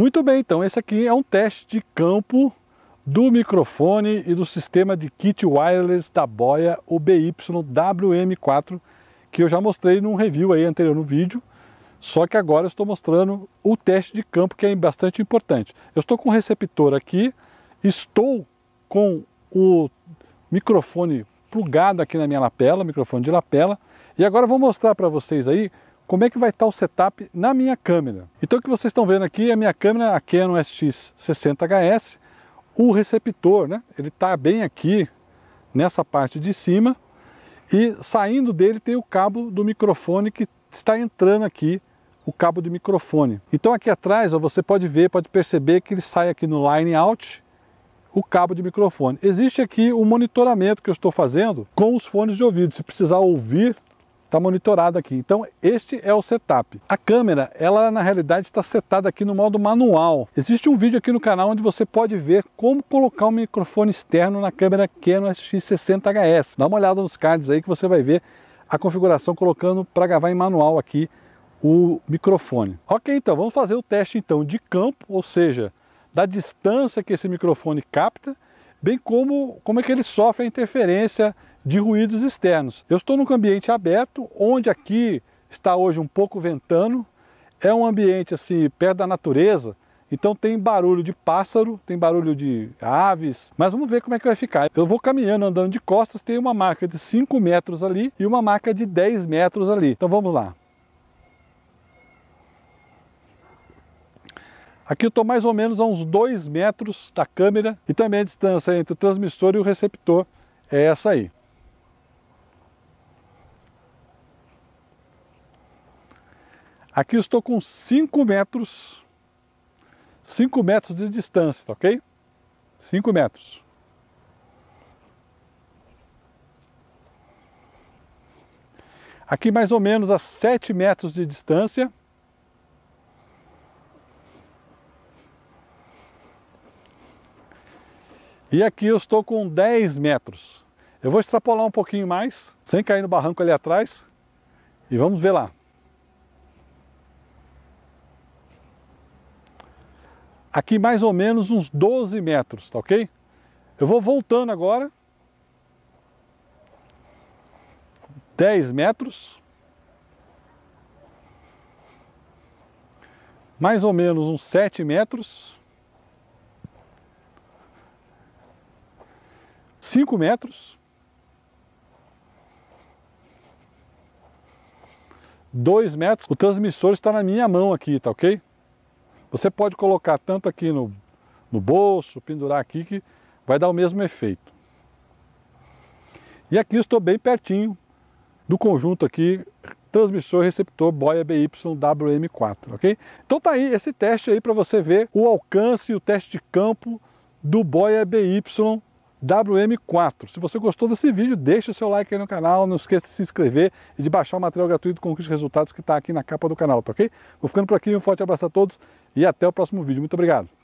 Muito bem, então esse aqui é um teste de campo do microfone e do sistema de kit wireless da Boia o bywm 4 que eu já mostrei num review aí anterior no vídeo, só que agora eu estou mostrando o teste de campo que é bastante importante. Eu estou com o receptor aqui, estou com o microfone plugado aqui na minha lapela, microfone de lapela, e agora eu vou mostrar para vocês aí como é que vai estar o setup na minha câmera. Então o que vocês estão vendo aqui é a minha câmera, a Canon SX60HS, o receptor, né? Ele está bem aqui nessa parte de cima e saindo dele tem o cabo do microfone que está entrando aqui o cabo de microfone. Então aqui atrás ó, você pode ver, pode perceber que ele sai aqui no line out o cabo de microfone. Existe aqui o monitoramento que eu estou fazendo com os fones de ouvido. Se precisar ouvir está monitorado aqui. Então este é o setup. A câmera, ela na realidade está setada aqui no modo manual. Existe um vídeo aqui no canal onde você pode ver como colocar o um microfone externo na câmera Canon x 60 hs Dá uma olhada nos cards aí que você vai ver a configuração colocando para gravar em manual aqui o microfone. Ok, então vamos fazer o teste então de campo, ou seja, da distância que esse microfone capta bem como como é que ele sofre a interferência de ruídos externos. Eu estou num ambiente aberto, onde aqui está hoje um pouco ventando, é um ambiente assim perto da natureza, então tem barulho de pássaro, tem barulho de aves, mas vamos ver como é que vai ficar. Eu vou caminhando, andando de costas, tem uma marca de 5 metros ali e uma marca de 10 metros ali. Então vamos lá. Aqui eu estou mais ou menos a uns 2 metros da câmera e também a distância entre o transmissor e o receptor é essa aí. Aqui eu estou com 5 metros, 5 metros de distância, tá ok? 5 metros. Aqui mais ou menos a 7 metros de distância E aqui eu estou com 10 metros. Eu vou extrapolar um pouquinho mais, sem cair no barranco ali atrás. E vamos ver lá. Aqui mais ou menos uns 12 metros, tá ok? Eu vou voltando agora. 10 metros. Mais ou menos uns 7 metros. 5 metros, 2 metros, o transmissor está na minha mão aqui, tá ok? Você pode colocar tanto aqui no, no bolso, pendurar aqui, que vai dar o mesmo efeito. E aqui estou bem pertinho do conjunto aqui, transmissor receptor boia bywm 4 ok? Então tá aí esse teste aí para você ver o alcance e o teste de campo do boia BY WM4. Se você gostou desse vídeo, deixa o seu like aí no canal, não esqueça de se inscrever e de baixar o material gratuito com os resultados que está aqui na capa do canal, tá ok? Vou ficando por aqui, um forte abraço a todos e até o próximo vídeo. Muito obrigado!